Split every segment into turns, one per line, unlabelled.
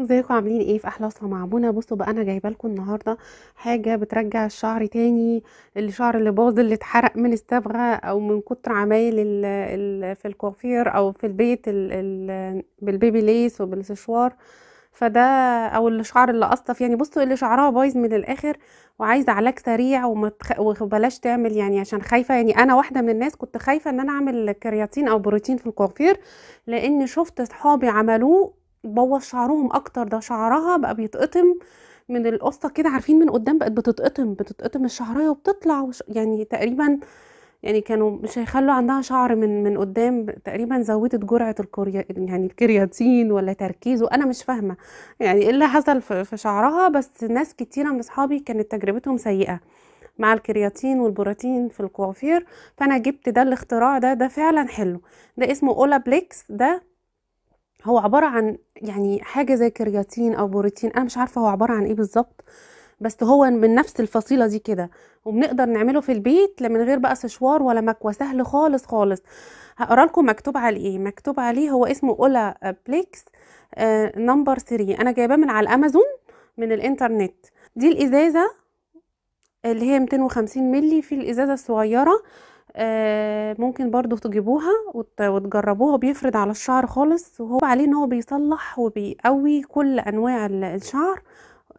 ازيكم عاملين ايه في احلى مع ابونا بصوا بقى انا جايبه لكم النهارده حاجه بترجع الشعر تاني الشعر اللي باظ اللي اتحرق من الصبغه او من كتر عمايل في الكوافير او في البيت الـ الـ بالبيبي ليس وبالسشوار فده او الشعر اللي قصف يعني بصوا اللي شعرها بايظ من الاخر وعايزه علاج سريع ومتخ... وبلاش تعمل يعني عشان خايفه يعني انا واحده من الناس كنت خايفه ان انا اعمل كرياتين او بروتين في الكوافير لان شفت اصحابي عملوه بوظ شعرهم اكتر ده شعرها بقى بيتقطم من القصه كده عارفين من قدام بقت بتتقطم بتتقطم الشعريه وبتطلع وش يعني تقريبا يعني كانوا مش هيخلوا عندها شعر من من قدام تقريبا زودت جرعه الكوريا يعني الكرياتين ولا تركيز وانا مش فاهمه يعني ايه اللي حصل في شعرها بس ناس كتيره من اصحابي كانت تجربتهم سيئه مع الكرياتين والبروتين في الكوافير فانا جبت ده الاختراع ده ده فعلا حلو ده اسمه اولابليكس ده هو عبارة عن يعني حاجة زي كرياتين أو بروتين أنا مش عارفة هو عبارة عن إيه بالظبط بس هو من نفس الفصيلة دي كده وبنقدر نعمله في البيت من غير بقى سشوار ولا مكوى سهل خالص خالص هقرا لكم مكتوب عليه مكتوب عليه هو اسمه اولا بليكس آه نمبر 3 انا جايباه من على الامازون من الانترنت دي الازازه اللي هي 250 مللي في الازازه الصغيره آه، ممكن برضو تجيبوها وتجربوها بيفرد على الشعر خالص وهو عليه ان هو بيصلح وبيقوي كل انواع الشعر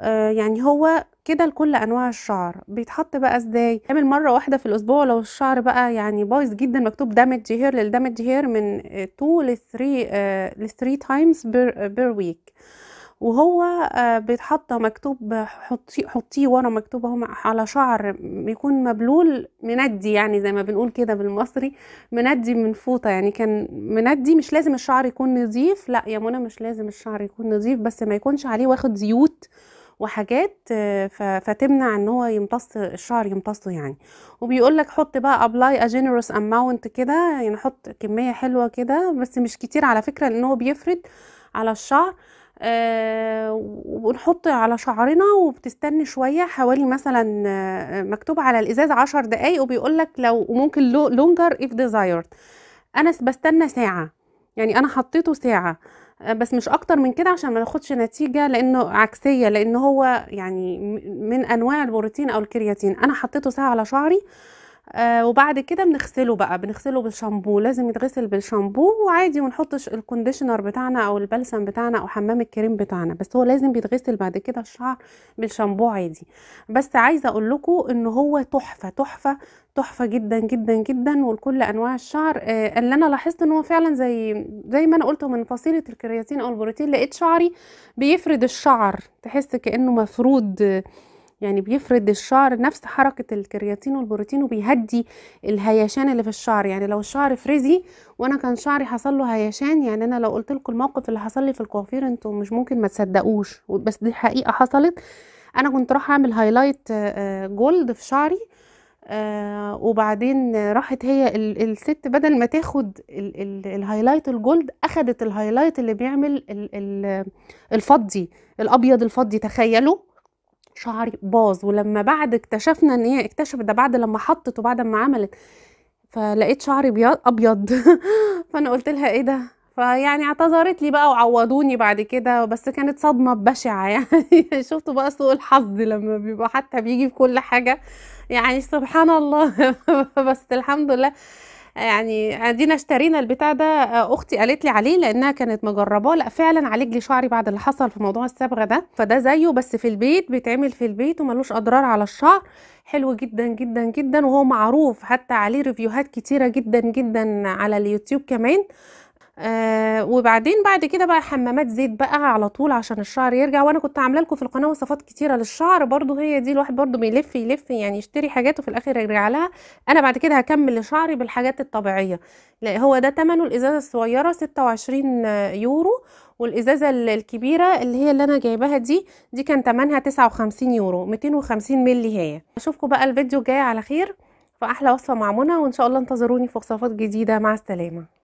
آه، يعني هو كده لكل انواع الشعر بيتحط بقى ازاي تعمل مره واحده في الاسبوع لو الشعر بقى يعني بايظ جدا مكتوب دامج هير للدامج هير من 2 ل 3 ل 3 تايمز بير ويك وهو آه، بيتحط مكتوب حطيه حطي ورا مكتوب اهو على شعر بيكون مبلول مندي يعني زي ما بنقول كده بالمصري مندي من فوطه يعني كان مندي مش لازم الشعر يكون نظيف لا يا منى مش لازم الشعر يكون نظيف بس ما يكونش عليه واخد زيوت وحاجات آه، فتمنع ان هو يمتص الشعر يمتصه يعني وبيقول لك حط بقى ابلاي ا جينيروس اماونت كده يعني حط كميه حلوه كده بس مش كتير على فكره لان هو بيفرد على الشعر آه، ونحط على شعرنا وبتستني شويه حوالي مثلا آه، مكتوب على الازاز عشر دقايق وبيقول لك لو ممكن لونجر اف ديزايرد انا بستنى ساعه يعني انا حطيته ساعه آه، بس مش اكتر من كده عشان ما ناخدش نتيجه لانه عكسيه لان هو يعني من انواع البروتين او الكرياتين انا حطيته ساعه على شعري آه، وبعد كده بنغسله بقى بنغسله بالشامبو لازم يتغسل بالشامبو وعادي ونحطش الكونديشنر بتاعنا او البلسم بتاعنا او حمام الكريم بتاعنا بس هو لازم بيتغسل بعد كده الشعر بالشامبو عادي بس عايزه اقول لكم ان هو تحفه تحفه تحفه جدا جدا جدا ولكل انواع الشعر آه اللي انا لاحظت ان هو فعلا زي زي ما انا قلت من فصيله الكرياتين او البروتين لقيت شعري بيفرد الشعر تحس كانه مفرود آه يعني بيفرد الشعر نفس حركة الكرياتين والبروتين وبيهدي الهيشان اللي في الشعر يعني لو الشعر فريزي وانا كان شعري حصل له هيشان يعني انا لو قلت لكم الموقف اللي حصل لي في الكوافير انتوا مش ممكن ما تصدقوش بس دي حقيقة حصلت انا كنت راح اعمل هايلايت آه، آه، جولد في شعري آه وبعدين راحت هي الست بدل ما تاخد الهايلايت الجولد اخدت الهايلايت اللي بيعمل الفضي الابيض الفضي تخيلوا شعري باظ ولما بعد اكتشفنا ان هي اكتشفت ده بعد لما حطت وبعد ما عملت فلقيت شعري ابيض فانا قلت لها ايه ده فيعني اعتذرت لي بقى وعوضوني بعد كده بس كانت صدمة بشعة يعني شفتوا بقى سوء الحظ لما بيبقى حتى بيجي في كل حاجة يعني سبحان الله بس الحمد لله يعني عندنا اشترينا البتاع ده اختي قالت لي عليه لانها كانت مجرباه لا فعلا عالج لي شعري بعد اللي حصل في موضوع الصبغه ده فده زيه بس في البيت بيتعمل في البيت وملوش اضرار على الشعر حلو جدا جدا جدا وهو معروف حتى عليه ريفيوهات كتيره جدا جدا على اليوتيوب كمان آه وبعدين بعد كده بقى حمامات زيت بقى على طول عشان الشعر يرجع وانا كنت عامله لكم في القناه وصفات كتيره للشعر برضو هي دي الواحد برضو بيلف يلف يعني يشتري حاجات وفي الاخر يرجع لها انا بعد كده هكمل شعري بالحاجات الطبيعيه لا هو ده ثمنه الازازه الصغيره 26 يورو والازازه الكبيره اللي هي اللي انا جايباها دي دي كان ثمنها 59 يورو 250 مللي هي اشوفكم بقى الفيديو الجاي على خير فاحلى وصفه مع منى وان شاء الله انتظروني في وصفات جديده مع السلامه